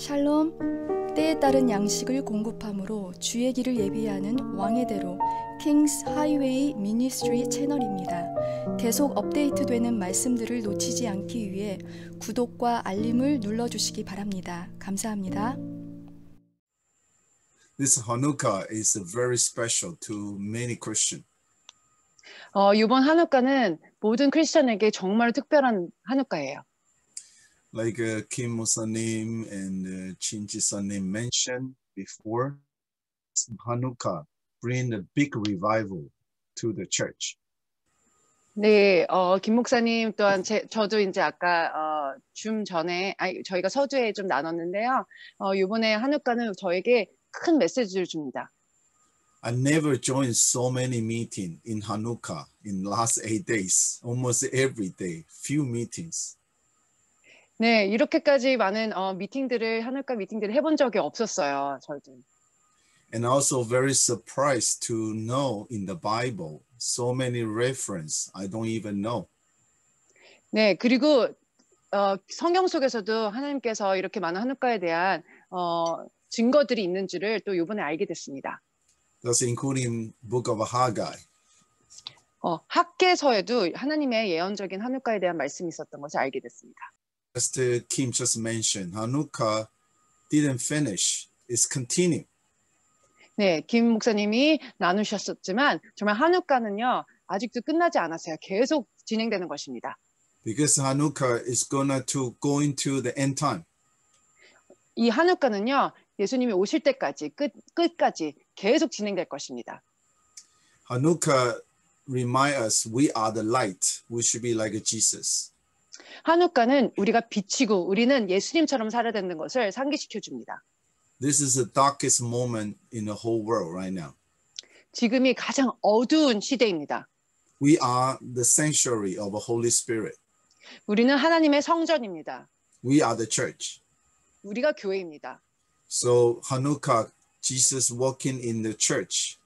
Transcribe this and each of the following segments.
샬롬 때에 따른 양식을 공급함으로 주의 길을 예비하는 왕의 대로 킹스 하이웨이 미니스트리 채널입니다. 계속 업데이트되는 말씀들을 놓치지 않기 위해 구독과 알림을 눌러 주시기 바랍니다. 감사합니다. This Hanukkah is very special to many Christians. 어, 이번 한우카는 모든 크리스천에게 정말 특별한 한우카예요. like uh, Kim Musanim and uh, Chinchi Sanim mentioned before, Hanukkah bring a big revival to the church. 네, 어, 김 목사님 또한 제, 저도 이제 아까 어, 줌 전에 아니, 저희가 서두에 좀 나눴는데요. 어, 이번에 한우가는 저에게 큰 메시지를 줍니다. I never joined so many meetings in Hanukkah in last eight days, almost every day, few meetings. 네, 이렇게까지 많은 어, 미팅들을 하늘과 미팅들을 해본 적이 없었어요, 저희 And also very surprised to know in the Bible so many reference I don't even know. 네, 그리고 어, 성경 속에서도 하나님께서 이렇게 많은 하늘가에 대한 어, 증거들이 있는 줄을 또 이번에 알게 됐습니다. That's including Book of Haggai. 어, 학계서에도 하나님의 예언적인 하늘가에 대한 말씀이 있었던 것을 알게 됐습니다. as the Kim just mentioned, Hanukkah didn't finish. It's continued. 네, 김 목사님이 나누셨었지만 정말 한우카는요 아직도 끝나지 않았어요. 계속 진행되는 것입니다. Because Hanukkah is gonna to go into the end time. 이 한우카는요 예수님이 오실 때까지 끝 끝까지 계속 진행될 것입니다. Hanukkah remind us we are the light. We should be like Jesus. 한우가는 우리가 비치고 우리는 예수님처럼 살아야 되는 것을 상기시켜 줍니다. This is the darkest moment in the whole world right now. 지금이 가장 어두운 시대입니다. We are the sanctuary of the Holy Spirit. 우리는 하나님의 성전입니다. We are the church. 우리가 교회입니다. So Hanukkah, Jesus walking in the church,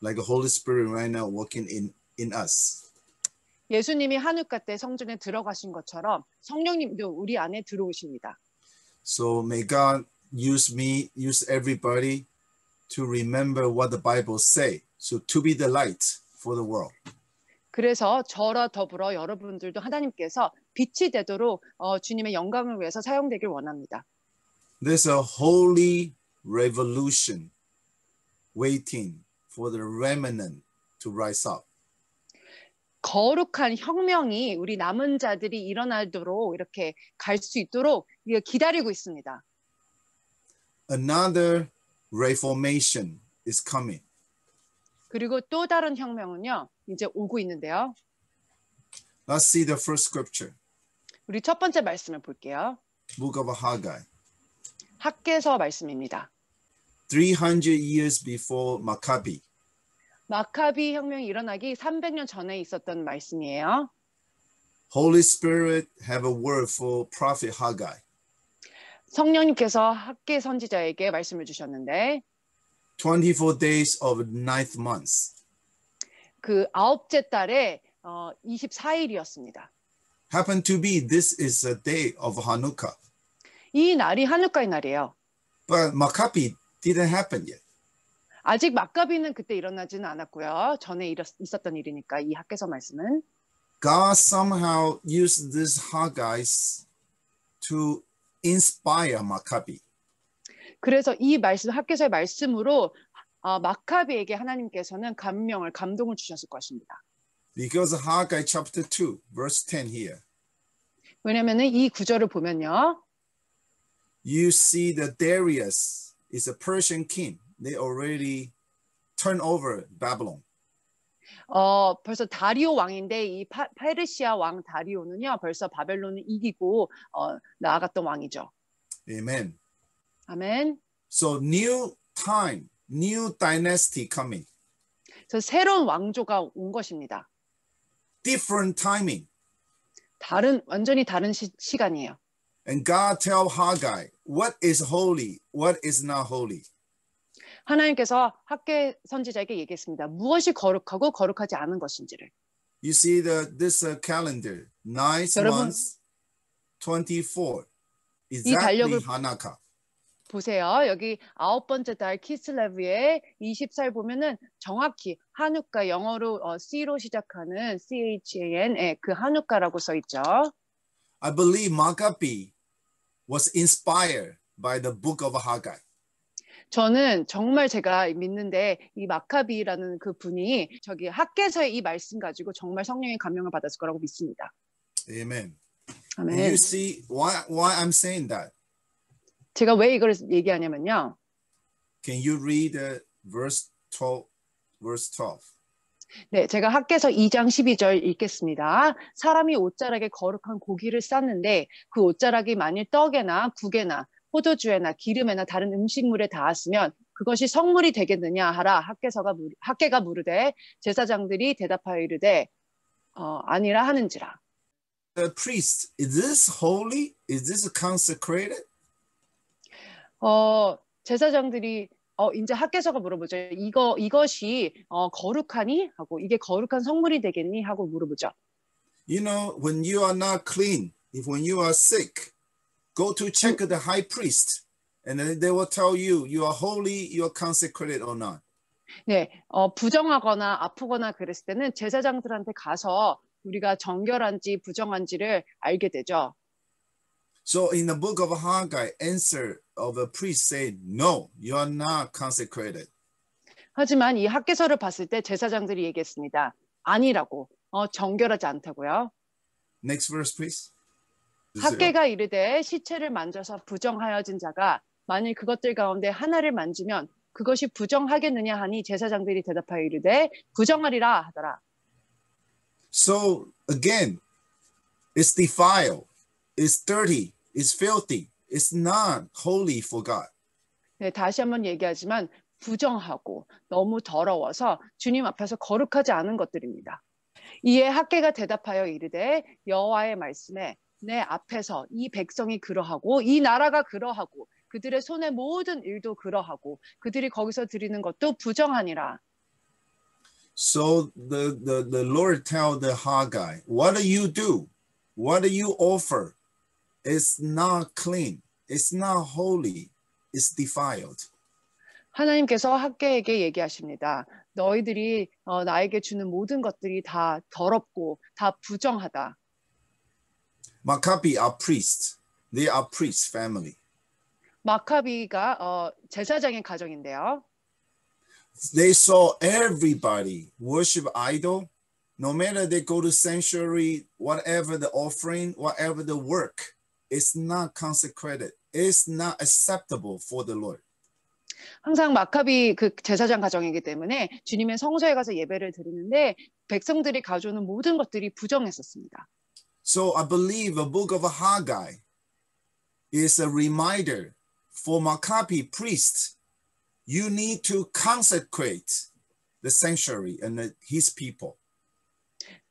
like the Holy Spirit right now walking in in us. 예수님이 한우가 때 성전에 들어가신 것처럼 성령님도 우리 안에 들어오십니다. So may God use me, use everybody to remember what the Bible say. So to be the light for the world. 그래서 저와 더불어 여러분들도 하나님께서 빛이 되도록 어, 주님의 영광을 위해서 사용되길 원합니다. There's a holy revolution waiting for the remnant to rise up. 거룩한 혁명이 우리 남은 자들이 일어나도록 이렇게 갈 수 있도록 우리가 기다리고 있습니다. Another reformation is coming. 그리고 또 다른 혁명은요. 이제 오고 있는데요. Let's see the first scripture. 우리 첫 번째 말씀을 볼게요. Book of Haggai. 학계서 말씀입니다. 300 years before Maccabi. 마카비 혁명이 일어나기 300년 전에 있었던 말씀이에요. Holy Spirit have a word for prophet Haggai. 성령님께서 학계 선지자에게 말씀을 주셨는데 24 days of ninth month. 그 아홉째 달에 어, 24일이었습니다. Happen to be this is a day of Hanukkah. 이 날이 한우카의 날이에요. But Maccabi didn't happen yet. 아직 막가비는 그때 일어나지는 않았고요. 전에 일었, 있었던 일이니까 이 학개서 말씀은 God somehow used this Haggai to inspire Maccabi. 그래서 이 말씀 학개서의 말씀으로 어, 마카비에게 하나님께서는 감명을 감동을 주셨을 것입니다. Because Haggai chapter 2 verse 10 here. 왜냐면은 이 구절을 보면요. You see that Darius is a Persian king. they already turn over Babylon. 어, 벌써 다리오 왕인데 이 파, 페르시아 왕 다리오는요. 벌써 바벨론을 이기고 어, 나아갔던 왕이죠. Amen. 아멘. So new time, new dynasty coming. 그래서 새로운 왕조가 온 것입니다. Different timing. 다른 완전히 다른 시, 시간이에요. And God tell Haggai what is holy, what is not holy. 하나님께서 학계 선지자에게 얘기했습니다. 무엇이 거룩하고 거룩하지 않은 것인지를. You see the this uh, calendar, nine months, twenty-four, exactly Hanukkah. 보세요. 여기 아홉 번째 달 키슬레브의 20살 보면은 정확히 한우가 영어로 어, C로 시작하는 C H A N 예, 그 한우가라고 써 있죠. I believe Maccabi was inspired by the book of Haggai. 저는 정말 제가 믿는데 이 마카비라는 그 분이 저기 학계서의 이 말씀 가지고 정말 성령의 감명을 받았을 거라고 믿습니다. Amen. You see why why I'm saying that? 제가 왜 이걸 얘기하냐면요. Can you read uh, verse 12 verse 12? 네, 제가 학계서 2장 12절 읽겠습니다. 사람이 옷자락에 거룩한 고기를 쌌는데 그 옷자락이 만일 떡에나 국에나 포도주에나 기름에나 다른 음식물에 닿았으면 그것이 성물이 되겠느냐 하라 학계서가 무, 학계가 물으되 제사장들이 대답하여 이르되 어, 아니라 하는지라. The priest, is this holy? Is this consecrated? 어 제사장들이 어 이제 학계서가 물어보죠. 이거 이것이 어, 거룩하니 하고 이게 거룩한 성물이 되겠니 하고 물어보죠. You know when you are not clean, if when you are sick, Go to check the high priest, and then they will tell you you are holy, you are consecrated or not. 네, 어, 부정하거나 아프거나 그랬을 때는 제사장들한테 가서 우리가 정결한지 부정한지를 알게 되죠. So in the book of Haggai, answer of a priest said, "No, you are not consecrated." 하지만 이 학계서를 봤을 때 제사장들이 얘기했습니다. 아니라고, 어, 정결하지 않다고요. Next verse, please. 학계가 이르되 시체를 만져서 부정하여진 자가 만일 그것들 가운데 하나를 만지면 그것이 부정하겠느냐 하니 제사장들이 대답하여 이르되 부정하리라 하더라. So again, it's d e f i l e it's dirty, it's filthy, it's not holy for God. 네, 다시 한번 얘기하지만 부정하고 너무 더러워서 주님 앞에서 거룩하지 않은 것들입니다. 이에 학계가 대답하여 이르되 여호와의 말씀에 내 앞에서 이 백성이 그러하고 이 나라가 그러하고 그들의 손의 모든 일도 그러하고 그들이 거기서 드리는 것도 부정하니라. So the, the, the Lord tell the Haggai, what do you do? What do you offer? It's not clean. It's not holy. It's defiled. 하나님께서 학계에게 얘기하십니다. 너희들이 어, 나에게 주는 모든 것들이 다 더럽고 다 부정하다. 마카비 are priests. They are priest family. 마카비가 어, 제사장인 가정인데요. They saw everybody worship idol. No matter they go to sanctuary, whatever the offering, whatever the work, it's not consecrated. It's not acceptable for the Lord. 항상 마카비 그 제사장 가정이기 때문에 주님의 성소에 가서 예배를 드리는데 백성들이 가져오는 모든 것들이 부정했었습니다. So I believe the book of Haggai is a reminder for Maccabi priests. You need to consecrate the sanctuary and the, his people.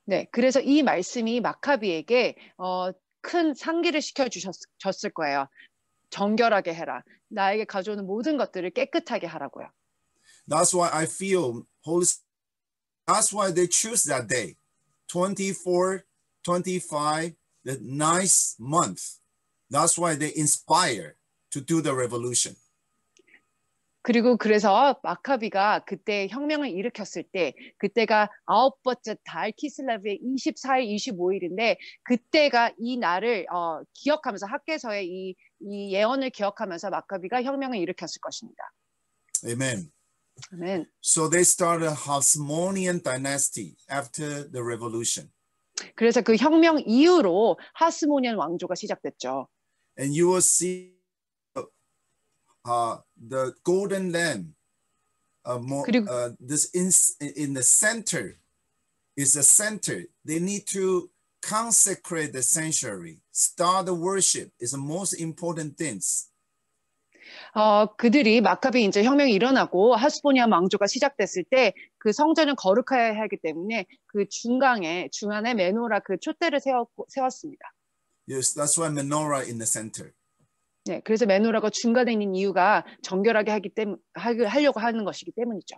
네, 그래서 이 말씀이 마카비에게 어, 큰 상기를 시켜 주셨을 거예요. 정결하게 해라. 나에게 가져오는 모든 것들을 깨끗하게 하라고요. That's why I feel Holy. That's why they choose that day, 24 25, the nice month. That's why they inspire to do the revolution. 그리고 그래서 마카비가 그때 혁명을 일으켰을 때 그때가 아홉 번째 달 키슬라브의 24일, 25일인데 그때가 이 날을 어, 기억하면서 학계서의 이, 이 예언을 기억하면서 마카비가 혁명을 일으켰을 것입니다. Amen. Amen. So they started a Hasmonean dynasty after the revolution. 그래서 그 혁명 이후로 하스모니안 왕조가 시작됐죠. And you will see uh, the golden lamb. Uh, more, 그리고, uh, this in, in the center is the center. They need to consecrate the sanctuary. Start the worship is the most important things. 어, 그들이 마카비 이제 혁명이 일어나고 하스보니아 왕조가 시작됐을 때그 성전은 거룩해야 하기 때문에 그 중간에 중간에 메노라 그 촛대를 세웠고, 세웠습니다. Yes, that's why menorah in the center. 네, 그래서 메노라가 중간에 있는 이유가 정결하게 하기 때문 하려고 하는 것이기 때문이죠.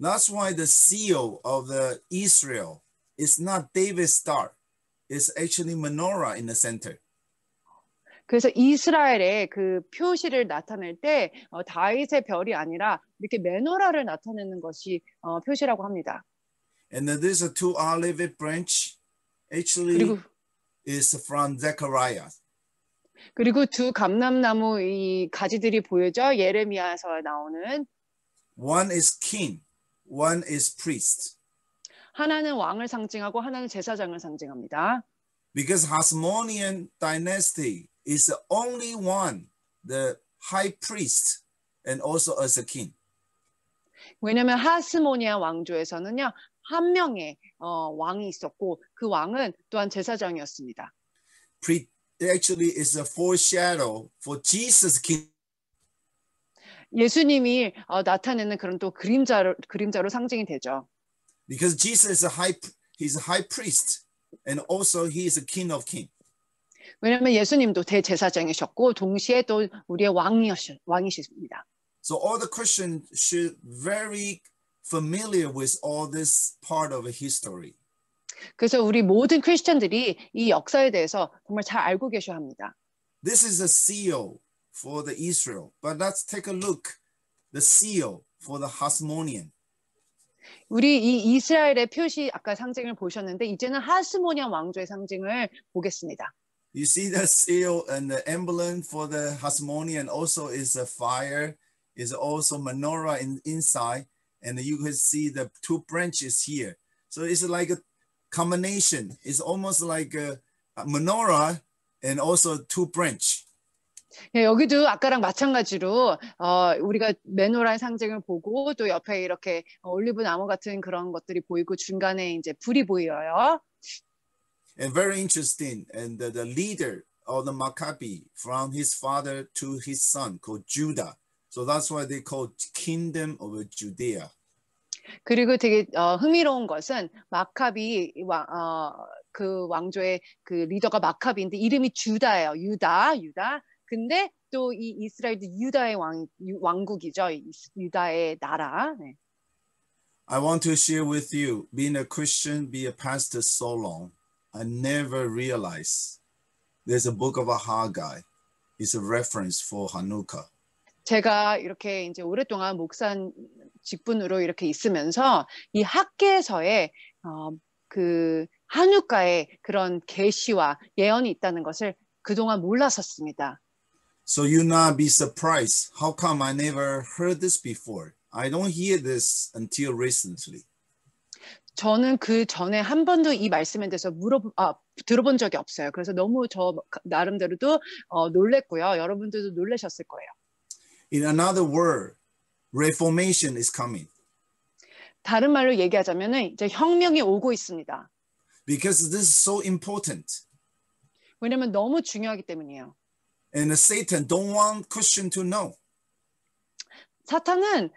That's why the seal of the Israel is not David's star. It's actually menorah in the center. 그래서 이스라엘의 그 표시를 나타낼 때 어, 다윗의 별이 아니라 이렇게 메노라를 나타내는 것이 어, 표시라고 합니다. And then there's a two olive branch. Actually, 그리고, is from Zechariah. 그리고 두 감람나무 이 가지들이 보여져 예레미야서 나오는. One is king, one is priest. 하나는 왕을 상징하고 하나는 제사장을 상징합니다. Because Hasmonean dynasty is the only one, the high priest and also as a king. 왜냐하면 하스모니아 왕조에서는요 한 명의 어, 왕이 있었고 그 왕은 또한 제사장이었습니다. Pre- actually is a foreshadow for Jesus king. 예수님이 어, 나타내는 그런 또 그림자로 그림자로 상징이 되죠. Because Jesus is a high he's a high priest and also he is a king of king. 왜냐하면 예수님도 대제사장이셨고 동시에 또 우리의 왕이셨, 왕이십니다. So all the Christians should very familiar with all this part of history. 그래서 우리 모든 크리스천들이 이 역사에 대해서 정말 잘 알고 계셔야 합니다. This is a seal for the Israel, but let's take a look the seal for the Hasmonean. 우리 이 이스라엘의 표시 아까 상징을 보셨는데 이제는 하스모니아 왕조의 상징을 보겠습니다. You see the seal and the emblem for the Hasmonean also is a fire, is also menorah in, inside. And you can see the two branches here. So it's like a combination. It's almost like a, a menorah and also two branch. 예, 여기도 아까랑 마찬가지로 어, 우리가 메노라의 상징을 보고 또 옆에 이렇게 올리브 나무 같은 그런 것들이 보이고 중간에 이제 불이 보여요 and very interesting. And the, the leader of the Maccabi from his father to his son called Judah. So that's why they called Kingdom of Judea. 그리고 되게 어, 흥미로운 것은 마카비 왕, 어, 그 왕조의 그 리더가 마카비인데 이름이 주다예요. 유다, 유다. 근데 또 이 이스라엘도 유다의 왕, 왕국이죠. 유다의 나라. 네. I want to share with you, being a Christian, be a pastor so long. I never realized there's a book of a Haggai. It's a reference for Hanukkah. 제가 이렇게 이제 오랫동안 목산 직분으로 이렇게 있으면서 이 학계에서의 어, 그 한우가의 그런 계시와 예언이 있다는 것을 그동안 몰랐었습니다. So you not be surprised. How come I never heard this before? I don't hear this until recently. 저는 그 전에 한 번도 이 말씀에 대해서 물어 아, 들어본 적이 없어요. 그래서 너무 저 나름대로도 어, 놀랬고요. 여러분들도 놀라셨을 거예요. In another word, reformation is coming. 다른 말로 얘기하자면 이제 혁명이 오고 있습니다. Because this is so important. 왜냐면 너무 중요하기 때문이에요. And Satan don't want Christian to know. 사탄은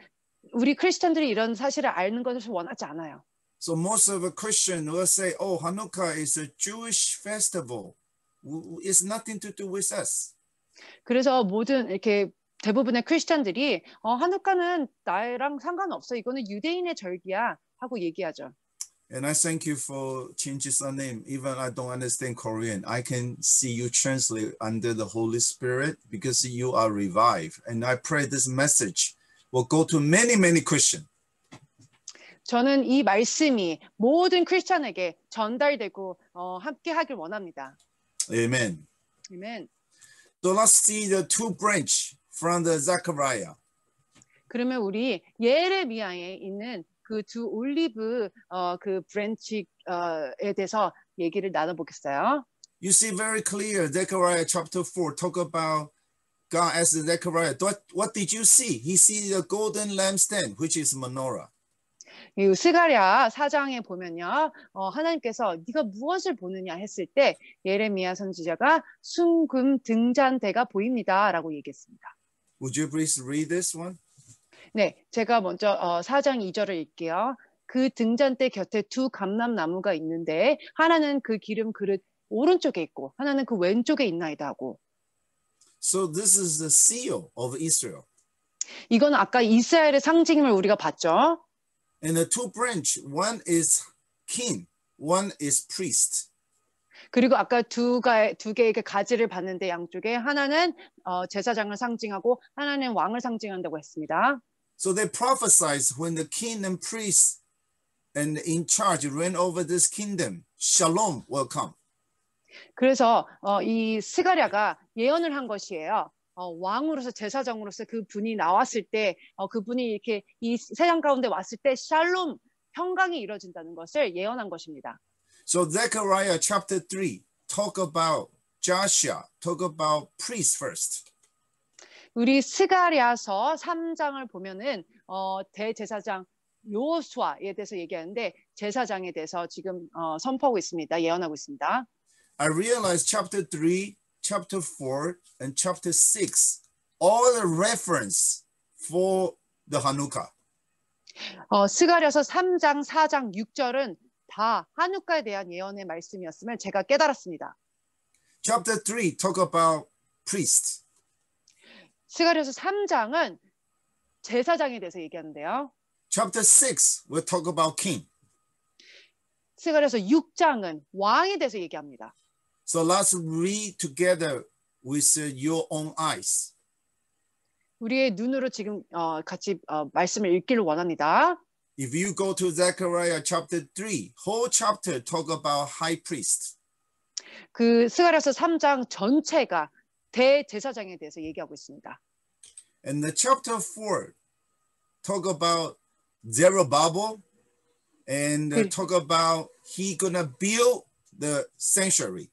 우리 크리스천들이 이런 사실을 아는 것을 원하지 않아요. So most of a Christian will say, oh, Hanukkah is a Jewish festival. It's nothing to do with us. 그래서 모든 이렇게 대부분의 크리스천들이 어, 한우카는 나랑 상관없어. 이거는 유대인의 절기야 하고 얘기하죠. And I thank you for changing your name. Even I don't understand Korean. I can see you translate under the Holy Spirit because you are revived. And I pray this message will go to many, many Christians. 저는 이 말씀이 모든 크리스찬에게 전달되고 어, 함께 하길 원합니다. Amen. Amen. So let's see the two branch from the Zechariah. 그러면 우리 예레미야에 있는 그 두 올리브 어, 그 브랜치에 어, 대해서 얘기를 나눠보겠어요. You see very clear Zechariah chapter 4 talk about God as Zechariah. What, what did you see? He see the golden lampstand which is menorah. 이 스가랴 사장에 보면요. 어, 하나님께서 네가 무엇을 보느냐 했을 때 예레미야 선지자가 순금 등잔대가 보입니다라고 얘기했습니다. Would you please read this one? 네, 제가 먼저 어, 4장 2절을 읽게요. 그 등잔대 곁에 두 감람나무가 있는데 하나는 그 기름 그릇 오른쪽에 있고 하나는 그 왼쪽에 있나이다 하고. So this is the seal of Israel. 이건 아까 이스라엘의 상징임을 우리가 봤죠. And the two branch, one is king, one is priest. 그리고 아까 두가 두 개의 가지를 봤는데 양쪽에 하나는 어, 제사장을 상징하고 하나는 왕을 상징한다고 했습니다. So they prophesied when the king and priest and in charge ran over this kingdom, shalom will come. 그래서 어, 이 스가랴가 예언을 한 것이에요. 어, 왕으로서 제사장으로서 그 분이 나왔을 때, 어, 그 분이 이렇게 이 세상 가운데 왔을 때 샬롬 평강이 이루어진다는 것을 예언한 것입니다. So Zechariah chapter 3 talk about Joshua, talk about p r i e s t first. 우리 스가랴서 3장을 보면은 어, 대제사장 요수아에 대해서 얘기하는데 제사장에 대해서 지금 어, 선포하고 있습니다. 예언하고 있습니다. I realize chapter 3 chapter 4 and chapter 6 all the reference for the Hanukkah. 어, 스가랴서 3장, 4장, 6절은 다 한우카에 대한 예언의 말씀이었음을 제가 깨달았습니다. Chapter 3 talk about priest. 스가랴서 3장은 제사장에 대해서 얘기하는데요. Chapter 6 we talk about king. 스가랴서 6장은 왕에 대해서 얘기합니다. So let's read together with uh, your own eyes. 우리의 눈으로 지금 어, 같이 어, 말씀을 읽기를 원합니다. If you go to Zechariah chapter 3, whole chapter talk about high priest. 그 스가랴서 3장 전체가 대제사장에 대해서 얘기하고 있습니다. And the chapter 4 talk about Zerubbabel and 그, talk about he gonna build the sanctuary.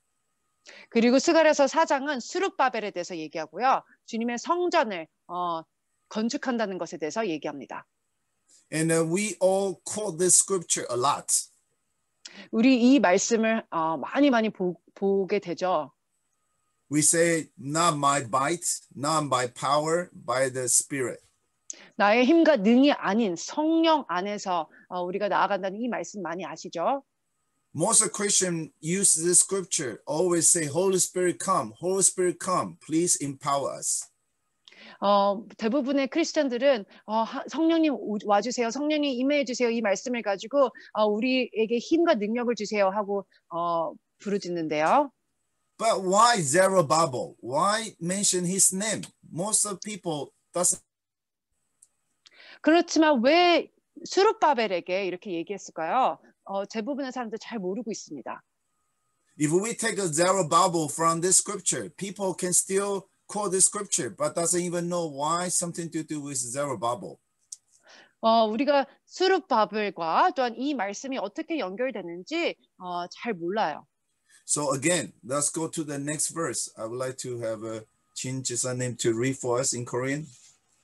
그리고 스가랴서 사장은 수룩바벨에 대해서 얘기하고요. 주님의 성전을 어, 건축한다는 것에 대해서 얘기합니다. And uh, we all q u o t this scripture a lot. 우리 이 말씀을 어, 많이 많이 보, 보게 되죠. We say not by might, not by power, by the spirit. 나의 힘과 능이 아닌 성령 안에서 어, 우리가 나아간다는 이 말씀 많이 아시죠? Most Christians use this scripture, always say, Holy Spirit come, Holy Spirit come, please empower us. 어, 대부분의 크리스천들은 어, 성령님 오, 와주세요, 성령님 임해해 주세요 이 말씀을 가지고 어, 우리에게 힘과 능력을 주세요 하고 어, 부르짖는데요. But why Zerubbabel? Why mention his name? Most of people doesn't. 그렇지만 왜 수룹바벨에게 이렇게 얘기했을까요? 어, 대부분의 사람들 잘 모르고 있습니다. If we take a zero bubble from this scripture, people can still quote this scripture, but doesn't even know why something to do with zero bubble. 어, 우리가 수룹바벨과 또한 이 말씀이 어떻게 연결되는지 어, 잘 몰라요. So again, let's go to the next verse. I would like to have uh, Jin name to read for us in Korean.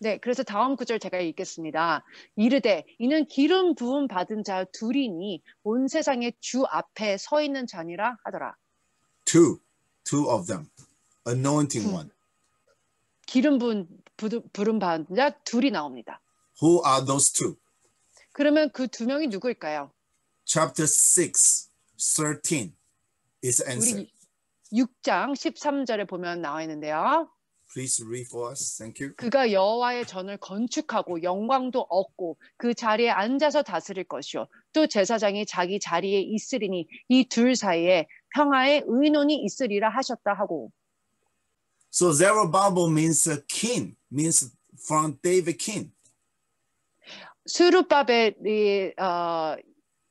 네, 그래서 다음 구절 제가 읽겠습니다. 이르되 이는 기름 부음 받은 자 둘이니 온 세상의 주 앞에 서 있는 자니라 하더라. Two, two of them, anointing 음. one. 기름 부은 부름 받은 자 둘이 나옵니다. Who are those two? 그러면 그 두 명이 누구일까요? Chapter 6, 13 is answer. 우리 6장 13절에 보면 나와 있는데요. Please read for us. Thank you. 그가 여호와의 전을 건축하고 영광도 얻고 그 자리에 앉아서 다스릴 것이요. 또 제사장이 자기 자리에 있으리니 이 둘 사이에 평화의 의논이 있으리라 하셨다 하고. So Zerubbabel means a king, means from David king. 스룹바벨이 어,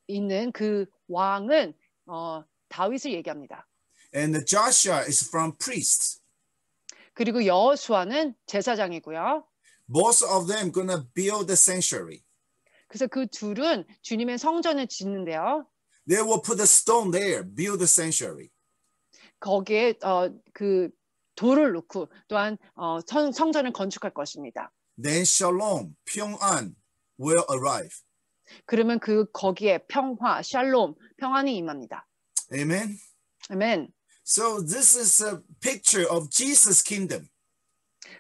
있는 그 왕은 어, 다윗을 얘기합니다. And Joshua is from priests. 그리고 여호수아는 제사장이고요. Both of them gonna build the sanctuary. 그래서 그 둘은 주님의 성전을 짓는데요. They will put a stone there, build the sanctuary. 거기에 어, 그 돌을 놓고 또한 어, 성, 성전을 건축할 것입니다. Then shalom, 평안 will arrive. 그러면 그 거기에 평화, 샬롬, 평안이 임합니다. Amen. 아멘. So this is a picture of Jesus' kingdom.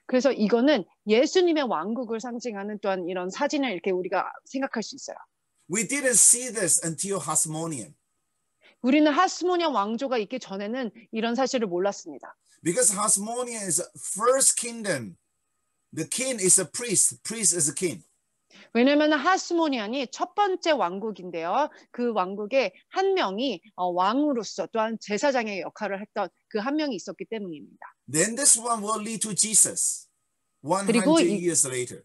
그래서 이거는 예수님의 왕국을 상징하는 또한 이런 사진을 이렇게 우리가 생각할 수 있어요. We didn't see this until Hasmonean. 우리는 하스모니아 왕조가 있기 전에는 이런 사실을 몰랐습니다. Because Hasmonean is first kingdom, the king is a priest, priest is a king. 왜냐하면 하스모니안이 첫 번째 왕국인데요. 그 왕국에 한 명이 왕으로서 또한 제사장의 역할을 했던 그 한 명이 있었기 때문입니다. Then this one will lead to Jesus. 100 years later.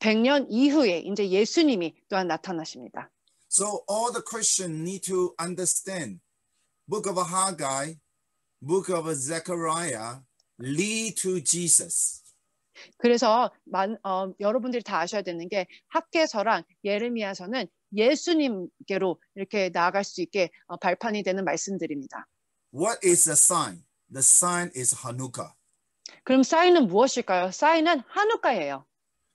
100년 이후에 이제 예수님이 또한 나타나십니다. So all the Christians need to understand Book of Haggai, Book of Zechariah lead to Jesus. 그래서 만, 어, 여러분들이 다 아셔야 되는 게 학계서랑 예레미야서는 예수님께로 이렇게 나아갈 수 있게 어, 발판이 되는 말씀들입니다. What is the sign? The sign is Hanukkah. 그럼 사인은 무엇일까요? 사인은 한우카예요.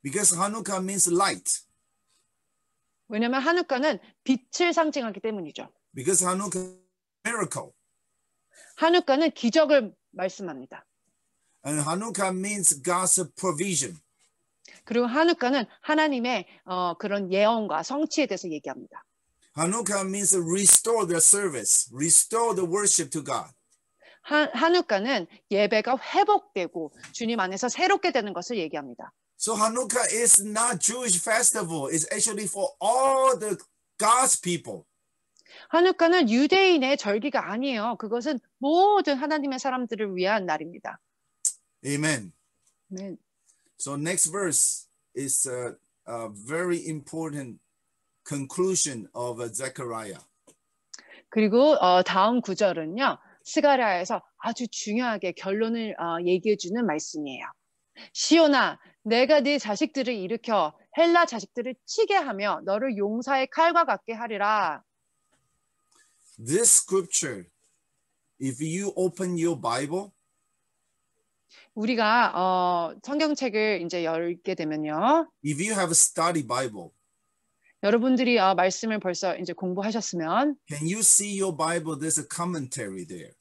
Because Hanukkah means light. 왜냐하면 한우카는 빛을 상징하기 때문이죠. Because Hanukkah miracle. 한우카는 기적을 말씀합니다. And Hanukkah means God's provision. 그리고 하누카는 하나님의 어, 그런 예언과 성취에 대해서 얘기합니다. Hanukkah means restore the service, restore the worship to God. 하, 하누카는 예배가 회복되고 주님 안에서 새롭게 되는 것을 얘기합니다. So Hanukkah is not Jewish festival. It's actually for all the God's people. 하누카는 유대인의 절기가 아니에요. 그것은 모든 하나님의 사람들을 위한 날입니다. Amen. Amen. So next verse is a, a very important conclusion of Zechariah. 그리고 어, 다음 구절은요. 스가랴에서 아주 중요하게 결론을 어, 얘기해 주는 말씀이에요. 시온아, 내가 네 자식들을 일으켜 헬라 자식들을 치게 하며 너를 용사의 칼과 같게 하리라. This scripture, if you open your Bible, 우리가 어, 성경책을 이제 열게 되면요. If you have a study Bible, 여러분들이 어, 말씀을 벌써 이제 공부하셨으면 can you see your Bible? There's a commentary there.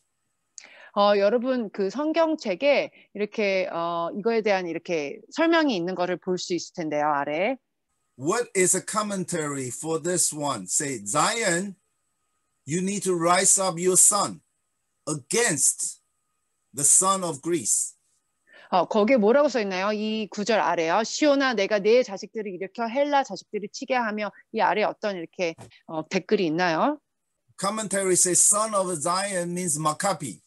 어, 여러분 그 성경책에 이렇게 어, 이거에 대한 이렇게 설명이 있는 거를 볼수 있을 텐데요 아래. What is a commentary for this one? Say Zion, you need to rise up your son against the son of Greece. 어, 거기에 뭐라고 써 있나요? 이 구절 아래요. 시온아 내가 내 네 자식들을 일으켜 헬라 자식들을 치게 하며 이 아래 어떤 이렇게 어, 댓글이 있나요? Commentary says son of Zion means Maccabi.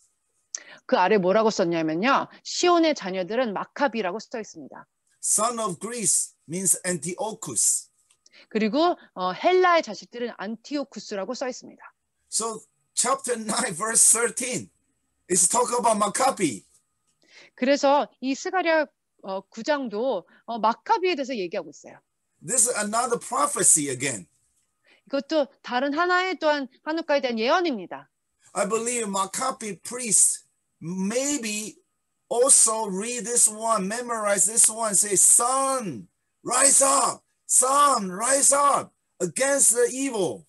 그 아래 뭐라고 썼냐면요. 시온의 자녀들은 마카비라고 써 있습니다. Son of Greece means Antiochus. 그리고 어, 헬라의 자식들은 안티오쿠스라고 써 있습니다. So chapter 9 verse 13 is talk about Maccabi. 그래서 이 스가랴 어, 9장도 어, 마카비에 대해서 얘기하고 있어요. This is another prophecy again. 이것도 다른 하나의 또한 한우가에 대한 예언입니다. I believe Maccabi priest maybe also read this one, memorize this one, say, Son, rise up, Son, rise up against the evil.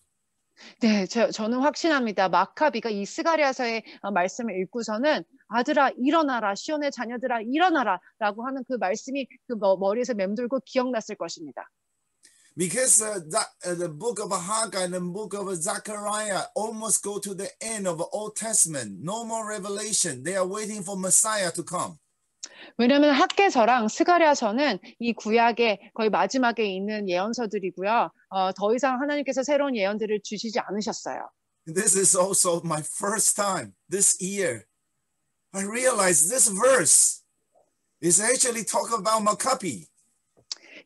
네, 저, 저는 확신합니다. 마카비가 이 스가리아서의 말씀을 읽고서는 아들아 일어나라 시온의 자녀들아 일어나라라고 하는 그 말씀이 그 머리에서 맴돌고 기억났을 것입니다. Because uh, the book of Haggai and the book of Zechariah almost go to the end of the Old Testament. No more revelation. They are waiting for Messiah to come. 왜냐하면 학계서랑 스가랴서는 이 구약의 거의 마지막에 있는 예언서들이고요. 어, 더 이상 하나님께서 새로운 예언들을 주시지 않으셨어요. This is also my first time this year I realized this verse is actually talk about Maccabi.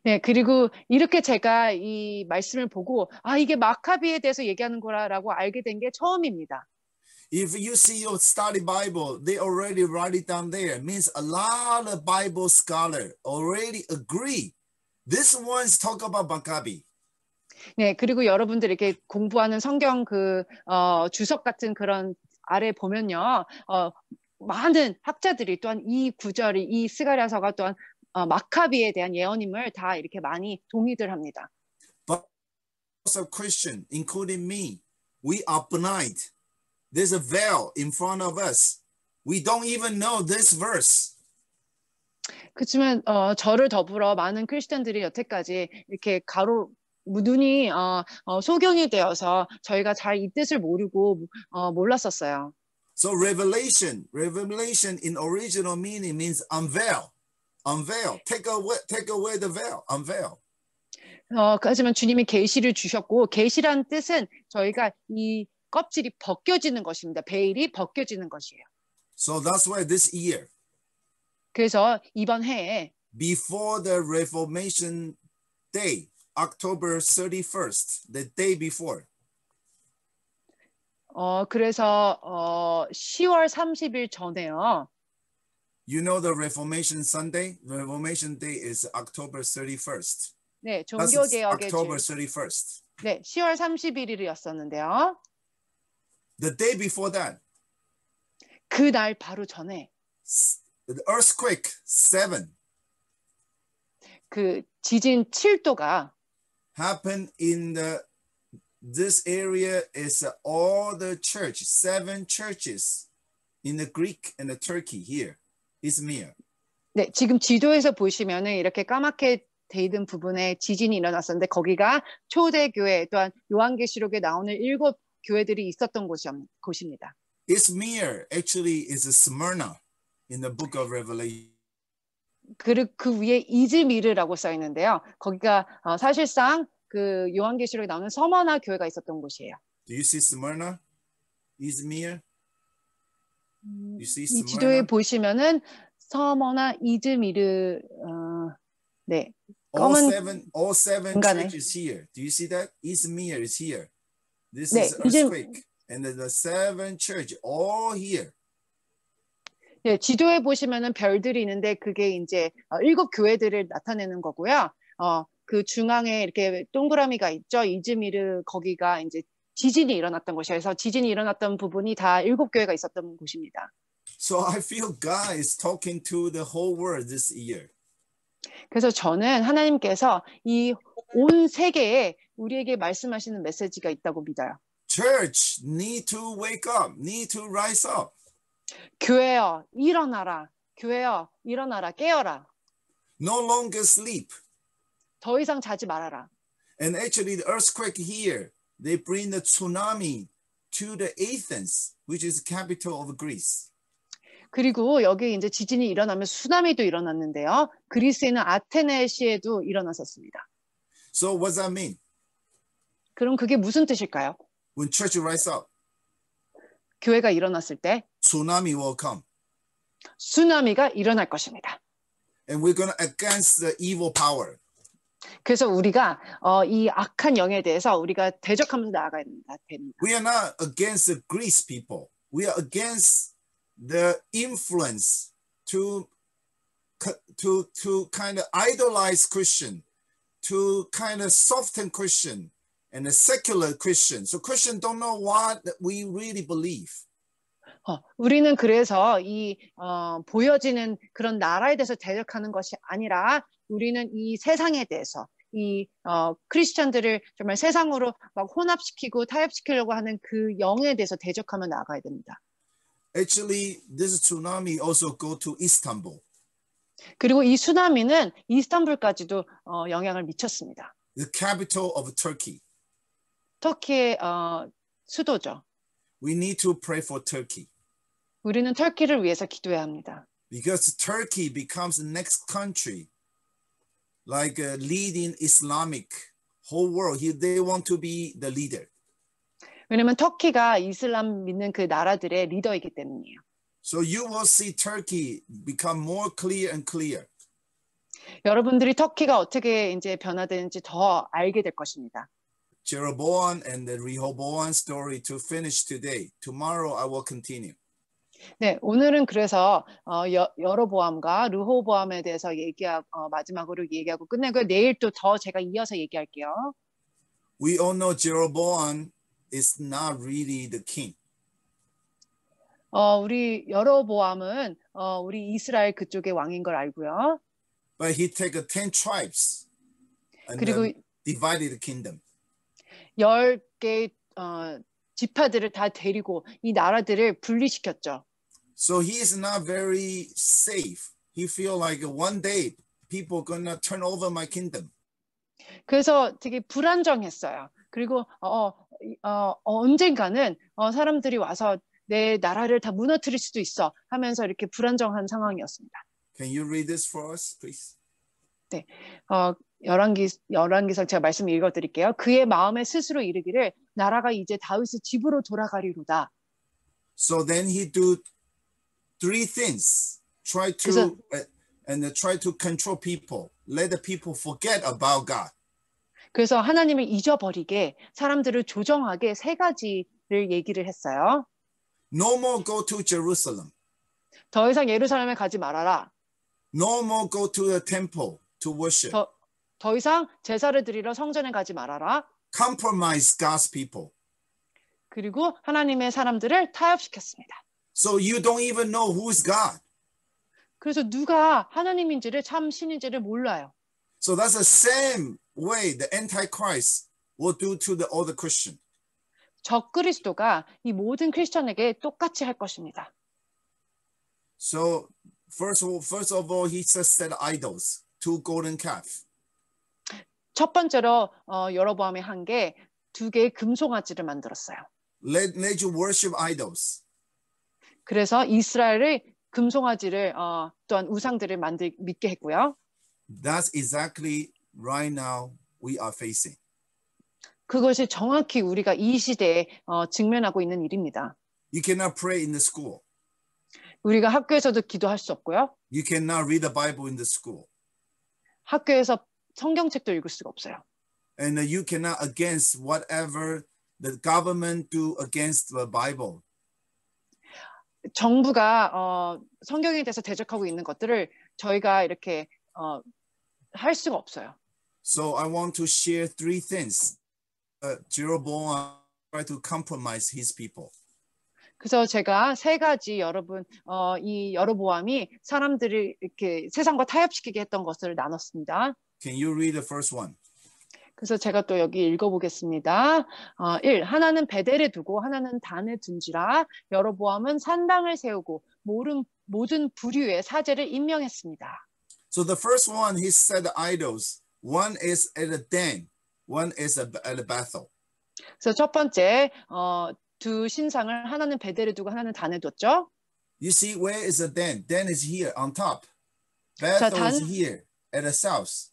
네, 그리고 이렇게 제가 이 말씀을 보고 아 이게 마카비에 대해서 얘기하는 거라라고 알게 된 게 처음입니다. If you see your study Bible, they already write it down there. Means a lot of Bible scholar already agree. This one's talk about Maccabi. 네, 그리고 여러분들 이렇게 공부하는 성경 그 어, 주석 같은 그런 아래 보면요, 어, 많은 학자들이 또한 이 구절이 이 스가랴서가 또한 어, 마카비에 대한 예언임을 다 이렇게 많이 동의들 합니다. But also Christian, including me, we are blind. There's a veil in front of us. We don't even know this verse. 그렇지만 어, 저를 더불어 많은 크리스천들이 여태까지 이렇게 가로 눈이 어, 어, 소경이 되어서 저희가 잘 이 뜻을 모르고 어, 몰랐었어요. So revelation, revelation in original meaning means unveil, unveil, take away, take away the veil, unveil. 어, 하지만 주님이 계시를 주셨고 계시란 뜻은 저희가 이 껍질이 벗겨지는 것입니다. 베일이 벗겨지는 것이에요. So that's why this year. 그래서 이번 해에 before the reformation day, October 31st, the day before. 어, 그래서 어, 10월 30일 전에요. You know the Reformation Sunday? Reformation Day is October 31st. 네, 종교 개혁의 October 31st. 네, 10월 31일이었었는데요. The day before that. 그 날 바로 전에 the earthquake 7. 그 지진 7도가 happened in the this area is all the church, seven churches in the Greek and the Turkey here, Izmir. 네, 지금 지도에서 보시면은 이렇게 까맣게 돼 있는 부분에 지진이 일어났었는데 거기가 초대교회 또한 요한계시록에 나오는 일곱 교회들이 있었던 곳이, 곳입니다. Izmir actually is a Smyrna in the book of Revelation. 그그 위에 이즈미르라고 써 있는데요. 거기가 어, 사실상 그 요한계시록에 나오는 서머나 교회가 있었던 곳이에요. Do you see Smyrna? Izmir? Do you see 이 Smyrna? 지도에 보시면은 서머나 이즈미르 어, 네 All 검은 seven, all seven 공간에. churches here. Do you see that? Izmir is here. This 네, is 이제- earthquake, and then the seven church all here. 네, 지도에 보시면은 별들이 있는데 그게 이제 어, 일곱 교회들을 나타내는 거고요. 어, 그 중앙에 이렇게 동그라미가 있죠. 이즈미르 거기가 이제 지진이 일어났던 곳이에요. 그래서 지진이 일어났던 부분이 다 일곱 교회가 있었던 곳입니다. So I feel God is talking to the whole world this year. 그래서 저는 하나님께서 이 온 세계에 우리에게 말씀하시는 메시지가 있다고 믿어요. Church need to wake up, need to rise up. 교회여 일어나라. 교회여 일어나라. 깨어라. No longer sleep. 더 이상 자지 말아라. And actually the earthquake here, they bring the tsunami to the Athens, which is capital of Greece. 그리고 여기 이제 지진이 일어나면 수나미도 일어났는데요. 그리스에 있는 아테네 시에도 일어났었습니다. So what does that mean? 그럼 그게 무슨 뜻일까요? When church rise up, 교회가 일어났을 때 tsunami will come. 수나미가 일어날 것입니다. And we're going to against the evil power. 그래서 우리가 어, 이 악한 영에 대해서 우리가 대적하면서 나아가야 됩니다. We are not against the Greece people. We are against the influence to to to kind of idolize Christian, to kind of soften Christian and a secular Christian. So Christian don't know what we really believe. 어, 우리는 그래서 이 어, 보여지는 그런 나라에 대해서 대적하는 것이 아니라 우리는 이 세상에 대해서 이 어, 크리스천들을 정말 세상으로 막 혼합시키고 타협시키려고 하는 그 영에 대해서 대적하며 나가야 됩니다. Actually, this tsunami also go to Istanbul. 그리고 이 수나미는 이스탄불까지도 어, 영향을 미쳤습니다. The capital of Turkey. 터키의 어, 수도죠. We need to pray for Turkey. 우리는 터키를 위해서 기도해야 합니다. Because Turkey becomes the next country like uh, leading Islamic whole world. He, they want to be the leader. 왜냐면 터키가 이슬람 믿는 그 나라들의 리더이기 때문이에요. So you will see Turkey become more clear and clear. 여러분들이 터키가 어떻게 이제 변화되는지 더 알게 될 것입니다. Jeroboam and the Rehoboam story to finish today. Tomorrow I will continue. 네, 오늘은 그래서 어, 여, 여로보암과 르호보암에 대해서 얘기하고 어, 마지막으로 얘기하고 끝내고 내일 또 더 제가 이어서 얘기할게요. We all know Jeroboam is not really the king. 어, 우리 여러보암은 어, 우리 이스라엘 그쪽의 왕인 걸 알고요. But he take 10 tribes and 그리고 divided the kingdom. 10개 어, 지파들을 다 데리고 이 나라들을 분리시켰죠. So he is not very safe. He feel like one day people gonna turn over my kingdom. 그래서 되게 불안정했어요. 그리고 어 어, 어, 어, 언젠가는 어, 사람들이 와서 내 나라를 다 무너뜨릴 수도 있어 하면서 이렇게 불안정한 상황이었습니다. Can you read this for us, please? 네, 어, 열왕기 열왕기상 제가 말씀 읽어드릴게요. 그의 마음에 스스로 이르기를 나라가 이제 다윗의 집으로 돌아가리로다. So then he do three things. Try to 그래서, and try to control people. Let the people forget about God. 그래서 하나님을 잊어버리게 사람들을 조정하게 세 가지를 얘기를 했어요. No more go to Jerusalem. 더 이상 예루살렘에 가지 말아라. No more go to the temple to worship. 더, 더 이상 제사를 드리러 성전에 가지 말아라. Compromise God's people. 그리고 하나님의 사람들을 타협시켰습니다. So you don't even know who's God. 그래서 누가 하나님인지를 참 신인지를 몰라요. So that's the same way the antichrist will do to the other Christian. 그리스도가 이 모든 크리스천에게 똑같이 할 것입니다. So first of all, first of all, he just said idols, two golden calf. 첫 번째로 어, 여로보암이 한 게 두 개의 금송아지를 만들었어요. Let let you worship idols. 그래서 이스라엘의 금송아지를 어, 또한 우상들을 만들 믿게 했고요. That's exactly right now we are facing. 그것이 정확히 우리가 이 시대에 어, 직면하고 있는 일입니다. You cannot pray in the school. 우리가 학교에서도 기도할 수 없고요. You cannot read the Bible in the school. 학교에서 성경책도 읽을 수가 없어요. And you cannot against whatever the government do against the Bible. 정부가 어, 성경에 대해서 대적하고 있는 것들을 저희가 이렇게 어, 할 수가 없어요. So I want to share three things. Uh, Jeroboam tried to compromise his people. 그래서 제가 세 가지 여러분 어, 이 여로보암이 사람들을 이렇게 세상과 타협시키게 했던 것을 나눴습니다. Can you read the first one? 그래서 제가 또 여기 읽어보겠습니다. 어, 1. 하나는 베델에 두고 하나는 단에 둔지라 여로보암은 산당을 세우고 모든, 모든 부류의 사제를 임명했습니다. So the first one he set idols. One is at a Dan, one is at a Bethel. 그래서 첫 번째 어, 두 신상을 하나는 베델에 두고 하나는 단에 뒀죠. You see where is a Dan? Dan is here on top. Bethel 자, 단, is here at the south.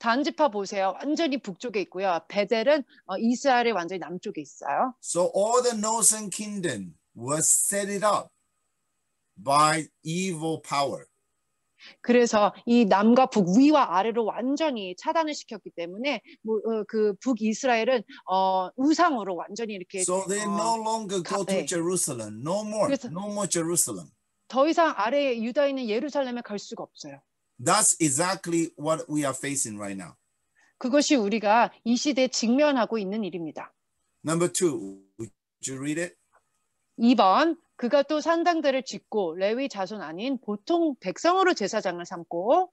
단지파 보세요. 완전히 북쪽에 있고요. 베델은 어, 이스라엘의 완전히 남쪽에 있어요. So all the northern kingdom was set it up by evil power. 그래서 이 남과 북 위와 아래로 완전히 차단을 시켰기 때문에 뭐 그북 어, 이스라엘은 어 우상으로 완전히 이렇게 So they 어, no longer go 가, to 네. Jerusalem. No more. no more Jerusalem. 더 이상 아래 유다인은 예루살렘에 갈 수가 없어요. That's exactly what we are facing right now. 그것이 우리가 이 시대에 직면하고 있는 일입니다. Number two, would you read it? 2번 그가 또 산당들을 짓고 레위 자손 아닌 보통 백성으로 제사장을 삼고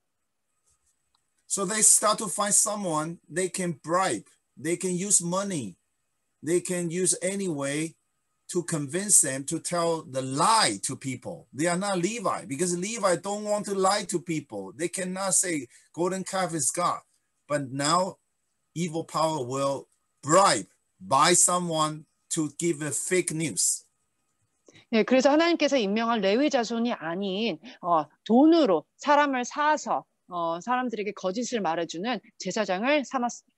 So they start to find someone they can bribe, they can use money, they can use any way to convince them to tell the lie to people. They are not Levi because Levi don't want to lie to people. They cannot say golden calf is God. But now evil power will bribe buy someone to give a fake news. 네, 그래서 하나님께서 임명한 레위 자손이 아닌 어, 돈으로 사람을 사서 어, 사람들에게 거짓을 말해주는 제사장을 삼았습니다.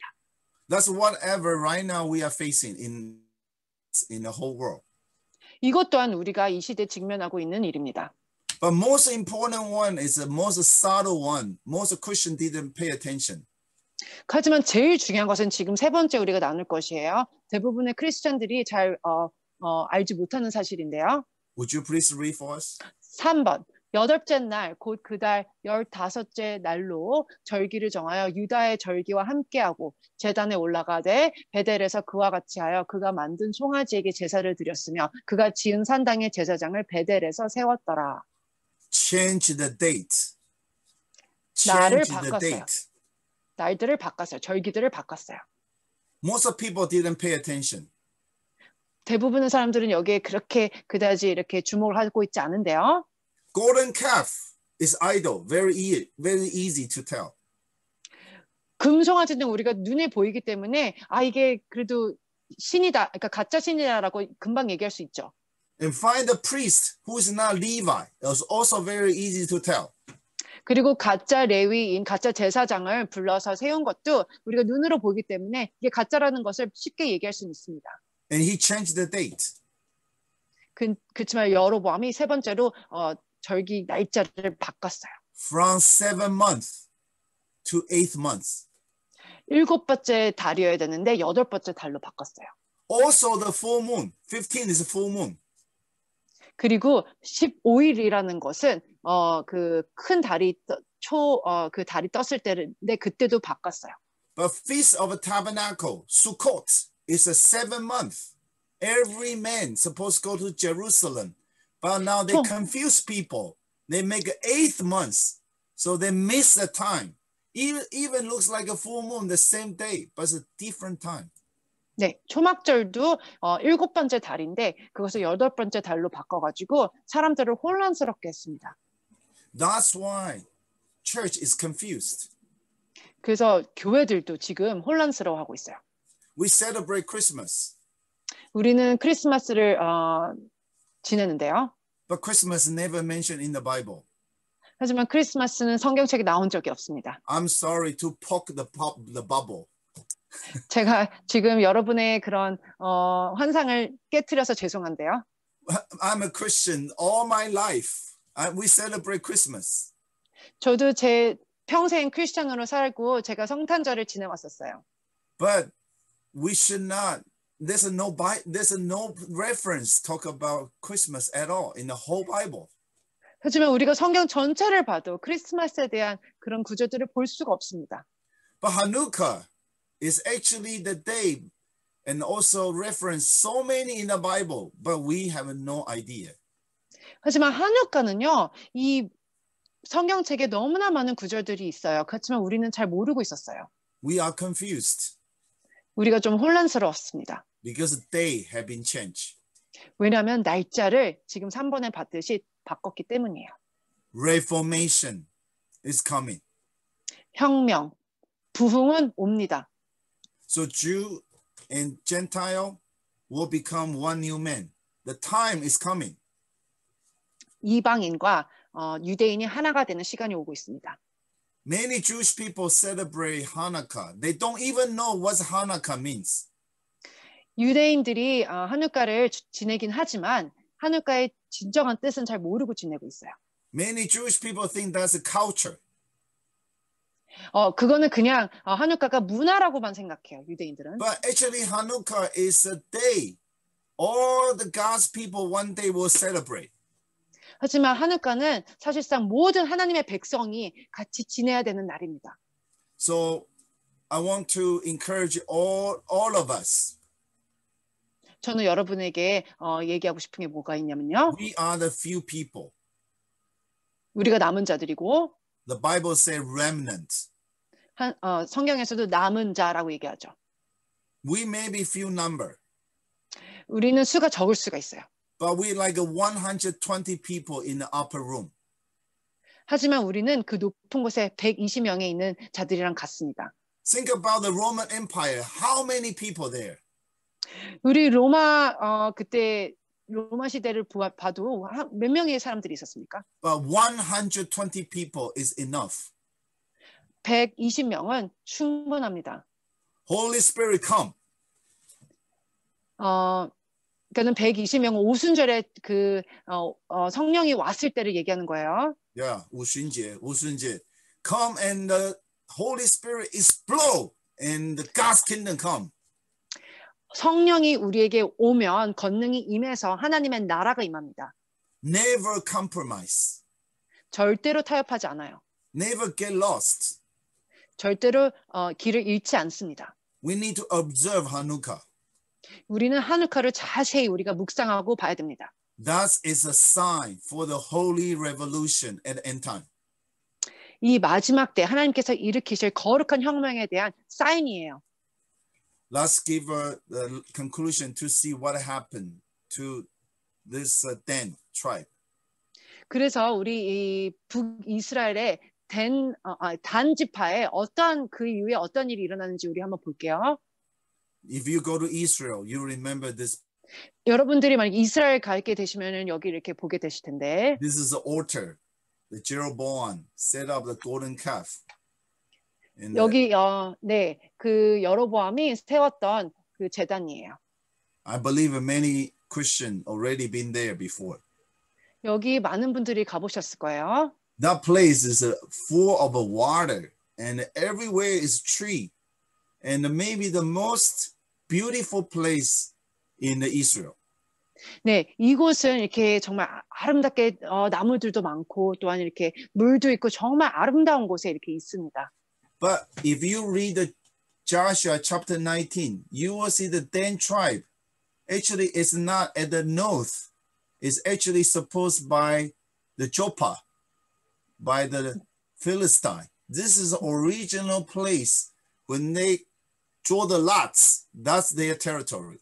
That's whatever right now we are facing in in the whole world. 이것 또한 우리가 이 시대 직면하고 있는 일입니다. But most important one is the most subtle one. Most Christians didn't pay attention. 하지만 제일 중요한 것은 지금 세 번째 우리가 나눌 것이에요. 대부분의 크리스천들이 잘 어, 어, 알지 못하는 사실인데요. Would you please read for us? 3번. 여덟째 날 곧 그달 열다섯째 날로 절기를 정하여 유다의 절기와 함께하고 재단에 올라가되 베델에서 그와 같이 하여 그가 만든 송아지에게 제사를 드렸으며 그가 지은 산당의 제사장을 베델에서 세웠더라. Change the date. Change 날을 바꿨어요. The date. 날들을 바꿨어요. 절기들을 바꿨어요. Most of people didn't pay attention. 대부분의 사람들은 여기에 그렇게 그다지 이렇게 주목을 하고 있지 않은데요. golden calf is idol. Very e very easy to tell. 금송아지는 우리가 눈에 보이기 때문에 아 이게 그래도 신이다. 그러니까 가짜 신이다라고 금방 얘기할 수 있죠. And find a priest who is not Levi. It's also very easy to tell. 그리고 가짜 레위인, 가짜 제사장을 불러서 세운 것도 우리가 눈으로 보기 때문에 이게 가짜라는 것을 쉽게 얘기할 수 있습니다. And he changed the date. 그, 그렇지만 여로보암이 세 번째로 어, 절기 날짜를 바꿨어요. From seven months to eight months. 일곱 번째 달이어야 되는데 여덟 번째 달로 바꿨어요. Also the full moon. 15 is a full moon. 그리고 15일이라는 것은 어그큰 달이 초어그 달이 떴을 때인데 그때도 바꿨어요. But feast of tabernacle, Sukkot, is a seven month. Every man supposed to go to Jerusalem But now they oh. confuse people. They make eighth month, so they miss the time. Even, even looks like a full moon the same day, but it's a different time. 네, 초막절도 어, 일곱 번째 달인데 그것을 여덟 번째 달로 바꿔가지고 사람들을 혼란스럽게 했습니다. That's why church is confused. 그래서 교회들도 지금 혼란스러워하고 있어요. We celebrate Christmas. 우리는 크리스마스를 어, 지내는데요. But Christmas never mentioned in the Bible. 하지만 크리스마스는 성경책에 나온 적이 없습니다. I'm sorry to poke the, pop, the bubble. 제가 지금 여러분의 그런 어, 환상을 깨뜨려서 죄송한데요. I'm a Christian all my life. We celebrate Christmas. 저도 제 평생 크리스천으로 살고 제가 성탄절을 지내왔었어요. But we should not there's no Bi- there's no reference talk about Christmas at all in the whole Bible. 하지만 우리가 성경 전체를 봐도 크리스마스에 대한 그런 구절들을 볼 수가 없습니다. But Hanukkah is actually the day and also reference so many in the Bible, but we have no idea. 하지만 한유가는요, 이 성경책에 너무나 많은 구절들이 있어요. 그렇지만 우리는 잘 모르고 있었어요. We are confused. 우리가 좀 혼란스러웠습니다. because they have been changed. 왜냐하면 날짜를 지금 3번에 봤듯이 바꿨기 때문이에요. Reformation is coming. 혁명, 부흥은 옵니다. So Jew and Gentile will become one new man. The time is coming. 이방인과 어, 유대인이 하나가 되는 시간이 오고 있습니다. Many Jewish people celebrate Hanukkah. They don't even know what Hanukkah means. 유대인들이 한울가를 지내긴 하지만 한울가의 진정한 뜻은 잘 모르고 지내고 있어요. Many Jewish people think that's a culture. 어 그거는 그냥 어, 한우카가 문화라고만 생각해요 유대인들은. But actually Hanukkah is a day all the God's people one day will celebrate. 하지만 한우카는 사실상 모든 하나님의 백성이 같이 지내야 되는 날입니다. So I want to encourage all all of us. 저는 여러분에게 어, 얘기하고 싶은 게 뭐가 있냐면요. We are the few people. 우리가 남은 자들이고. The Bible says remnant. 한, 어, 성경에서도 남은 자라고 얘기하죠. We may be few number. 우리는 수가 적을 수가 있어요. But we like 120 people in the upper room. 하지만 우리는 그 높은 곳에 120명에 있는 자들이랑 같습니다. Think about the Roman Empire. How many people there? 우리 로마 어, 그때 로마 시대를 봐도 몇 명의 사람들이 있었습니까? But 120 people is enough. 120명은 충분합니다. Holy Spirit come. 어 그는 120명 오순절에 그 어, 어, 성령이 왔을 때를 얘기하는 거예요. Yeah, 오순절, 오순절. Come and the Holy Spirit is blow and the God's kingdom come. 성령이 우리에게 오면 권능이 임해서 하나님의 나라가 임합니다. Never compromise. 절대로 타협하지 않아요. Never get lost. 절대로 어, 길을 잃지 않습니다. We need to observe Hanukkah. 우리는 하누카를 자세히 우리가 묵상하고 봐야 됩니다. That is a sign for the holy revolution at end time. 이 마지막 때 하나님께서 일으키실 거룩한 혁명에 대한 사인이에요. let's give a, uh, conclusion to see what happened to this uh, Dan tribe. 그래서 우리 어, 단 지파에 어떤 그 이후에 어떤 일이 우리 한번 볼게요. If you go to Israel, you remember this. 여러분들이 만약 이스라엘 가게 되시면은 여기 이렇게 보게 되실 텐데. This is the altar that Jeroboam set up the golden calf. 여기 어, 네, 그 여로보암이 세웠던 그 제단이에요. I believe many Christian already been there before. 여기 많은 분들이 가보셨을 거예요. That place is full of water and everywhere is tree and maybe the most beautiful place in Israel. 네, 이곳은 이렇게 정말 아름답게 어, 나무들도 많고 또한 이렇게 물도 있고 정말 아름다운 곳에 이렇게 있습니다. But if you read the Joshua chapter 19, you will see the Dan tribe actually is not at the north. It's actually supposed by the Joppa, by the Philistine. This is the original place when they draw the lots, that's their territory.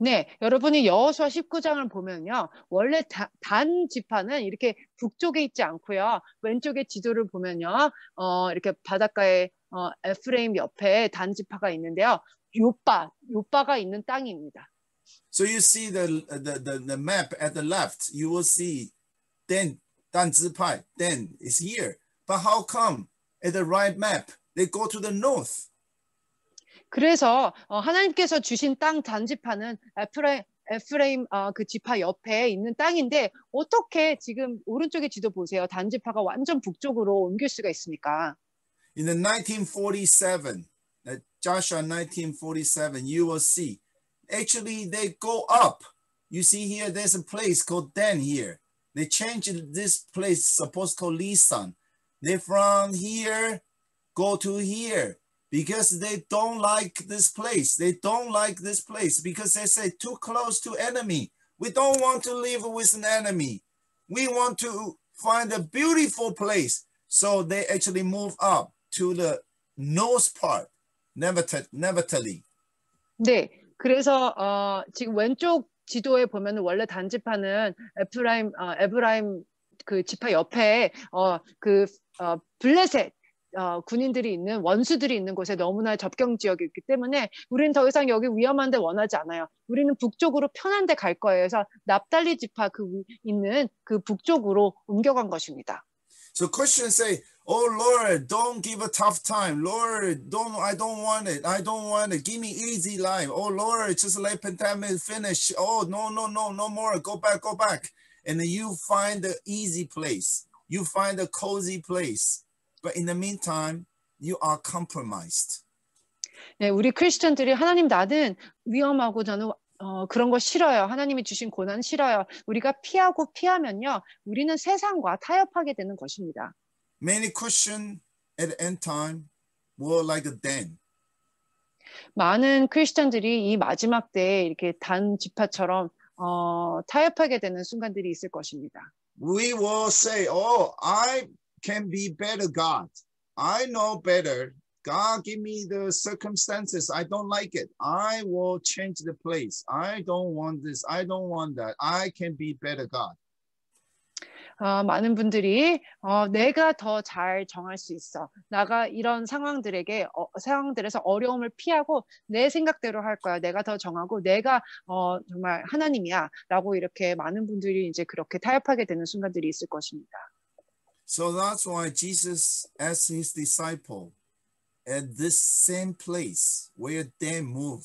네, 여러분이 여호수아 19장을 보면요. 원래 다, 단 지파는 이렇게 북쪽에 있지 않고요. 왼쪽의 지도를 보면요. 어, 이렇게 바닷가에 어, 에프레임 옆에 단 지파가 있는데요. 요빠, 요빠가 있는 땅입니다. So you see the the the, the map at the left. You will see then Dan Zipai, then is here. But how come at the right map they go to the north? 그래서 하나님께서 주신 땅 단지파는 에프라임, 에프레임 어, 그 지파 옆에 있는 땅인데 어떻게 지금 오른쪽의 지도 보세요. 단지파가 완전 북쪽으로 옮길 수가 있습니까? In the 1947, Joshua 1947, you will see. Actually, they go up. You see here, there's a place called Dan here. They changed this place supposed called Lisan. They from here go to here. because they don't like this place. They don't like this place because they say too close to enemy. We don't want to live with an enemy. We want to find a beautiful place. So they actually move up to the north part, Nevatali. 네, 그래서 어, 지금 왼쪽 지도에 보면 원래 단지파는 에프라임 어, 에브라임 그 지파 옆에 그 어, 블레셋 어, 군인들이 있는 원수들이 있는 곳에 너무나 접경 지역이기 있 때문에 우리는 더 이상 여기 위험한데 원하지 않아요. 우리는 북쪽으로 편한데 갈 거예요. 그래서 납달리 지파 그 있는 그 북쪽으로 옮겨간 것입니다. So Christians say, "Oh Lord, don't give a tough time. Lord, don't. I don't want it. I don't want it. Give me easy life. Oh Lord, just let pandemic finish. Oh no, no, no, no more. Go back, go back." And you find the easy place. You find the cozy place. But in the meantime, you are compromised. 네, 우리 크리스천들이 하나님 나는 위험하고 저는 어, 그런 거 싫어요. 하나님이 주신 고난 싫어요. 우리가 피하고 피하면요, 우리는 세상과 타협하게 되는 것입니다. Many Christian at the end time were like a den. 많은 크리스천들이 이 마지막 때에 이렇게 단 지파처럼 어, 타협하게 되는 순간들이 있을 것입니다. We will say, "Oh, I can be better God. I know better. God give me the circumstances. I don't like it. I will change the place. I don't want this. I don't want that. I can be better God. 어, 많은 분들이 어, 내가 더 잘 정할 수 있어. 나가 이런 상황들에게 어, 상황들에서 어려움을 피하고 내 생각대로 할 거야. 내가 더 정하고 내가 어, 정말 하나님이야라고 이렇게 많은 분들이 이제 그렇게 타협하게 되는 순간들이 있을 것입니다. So that's why Jesus asked his disciple at this same place where they move.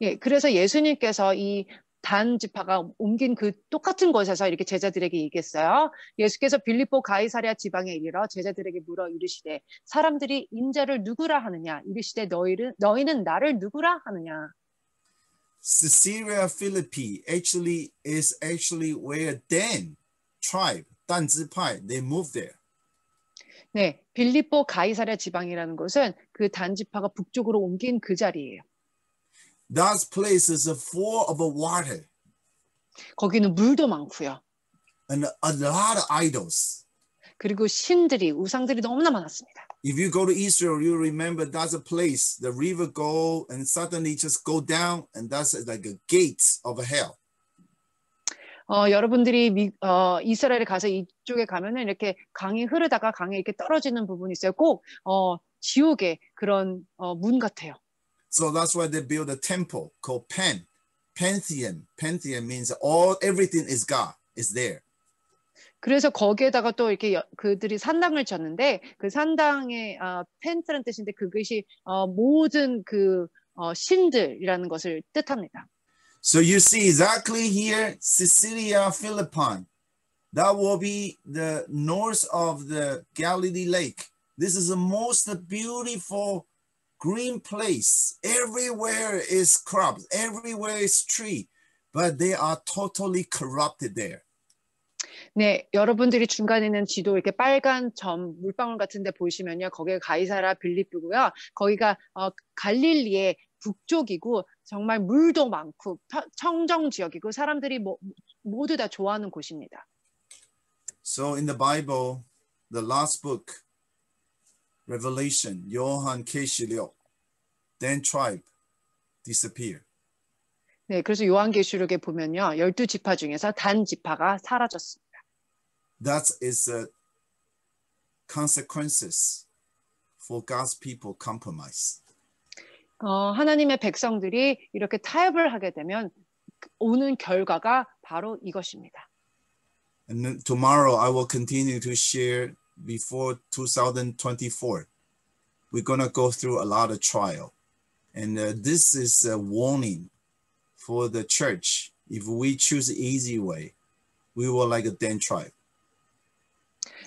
예, 그래서 예수님께서 이 단 지파가 옮긴 그 똑같은 곳에서 이렇게 제자들에게 얘기했어요. 예수께서 빌립보 가이사랴 지방에 이르러 제자들에게 물어 이르시되 사람들이 인자를 누구라 하느냐 이르시되 너희는 너희는 나를 누구라 하느냐. Caesarea Philippi actually is actually where Dan tribe 단지 파이, they moved there. 네, 빌립보 가이사랴 지방이라는 곳은 그 단지파가 북쪽으로 옮긴 그 자리예요. That place is full of water. 거기는 물도 많고요. And a lot of idols. 그리고 신들이 우상들이 너무나 많았습니다. If you go to Israel, you remember that's a place the river go and suddenly just go down and that's like a gate of hell. 어, 여러분들이 미, 어, 이스라엘에 가서 이쪽에 가면은 이렇게 강이 흐르다가 강에 이렇게 떨어지는 부분이 있어요. 꼭 어, 지옥의 그런 어, 문 같아요. So that's why they build a temple called Pan, Pantheon. Pantheon means all everything is God. is there. 그래서 거기에다가 또 이렇게 여, 그들이 산당을 쳤는데 그 산당의 어, 펜트란 뜻인데 그것이 어, 모든 그 어, 신들이라는 것을 뜻합니다. So you see exactly here, Sicilia, Philippi. That will be the north of the Galilee Lake. This is the most beautiful green place. Everywhere is crops, everywhere is tree, but they are totally corrupted there. 네, 여러분들이 중간에는 지도 이렇게 빨간 점 물방울 같은데 보이시면요 보시면요. 거기가 가이사라 빌립비고요. 거기가 어, 갈릴리의 북쪽이고 정말 물도 많고 청정 지역이고 사람들이 모, 모두 다 좋아하는 곳입니다. So in the Bible, the last book, Revelation, 요한 계시록, then tribe disappear. 네, 그래서 요한계시록에 보면요, 열두 지파 중에서 단 지파가 사라졌습니다. That is the consequences for God's people compromise. 어, 하나님의 백성들이 이렇게 타협을 하게 되면 오는 결과가 바로 이것입니다. And then tomorrow I will continue to share before 2024. We're going to go through a lot of trial. And uh, this is a warning for the church. If we choose easy way, we will like a den tribe.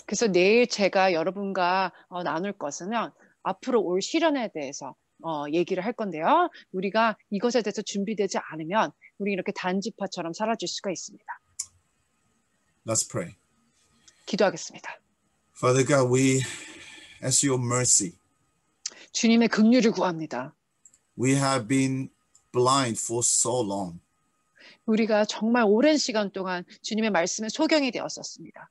그래서 내일 제가 여러분과 어, 나눌 것은요. 앞으로 올 시련에 대해서 어, 얘기를 할 건데요. 우리가 이것에 대해서 준비되지 않으면 우리 이렇게 단지파처럼 사라질 수가 있습니다. Let's pray. 기도하겠습니다. Father God, we ask your mercy. 주님의 긍휼을 구합니다. We have been blind for so long. 우리가 정말 오랜 시간 동안 주님의 말씀에 소경이 되었었습니다.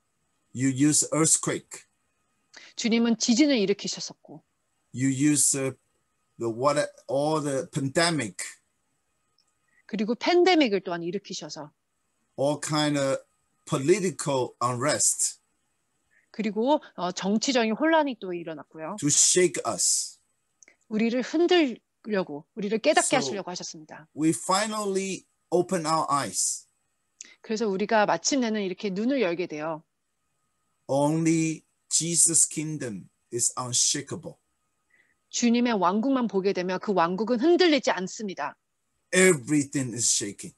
You use earthquake. 주님은 지진을 일으키셨었고. You use the water, all the pandemic. 그리고 팬데믹을 또한 일으키셔서 all kind of political unrest. 그리고 어, 정치적인 혼란이 또 일어났고요. to shake us. 우리를 흔들려고 우리를 깨닫게 so, 하시려고 하셨습니다. we finally open our eyes. 그래서 우리가 마침내는 이렇게 눈을 열게 돼요. only Jesus kingdom is unshakable. 주님의 왕국만 보게 되면 그 왕국은 흔들리지 않습니다. Everything is shaking.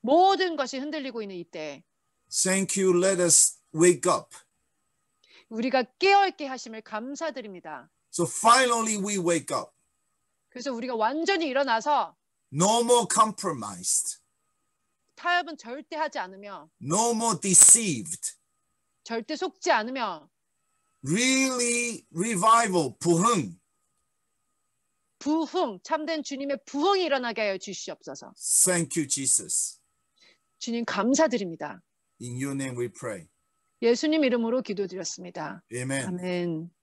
모든 것이 흔들리고 있는 이때. Thank you. Let us wake up. 우리가 깨어 있게 하심을 감사드립니다. So finally we wake up. 그래서 우리가 완전히 일어나서 No more compromised. 타협은 절대 하지 않으며 No more deceived. 절대 속지 않으며 Really revival 부흥 부흥, 참된 주님의 부흥이 일어나게 하여 주시옵소서. Thank you, Jesus. 주님 감사드립니다. In your name we pray. 예수님 이름으로 기도드렸습니다. 아멘.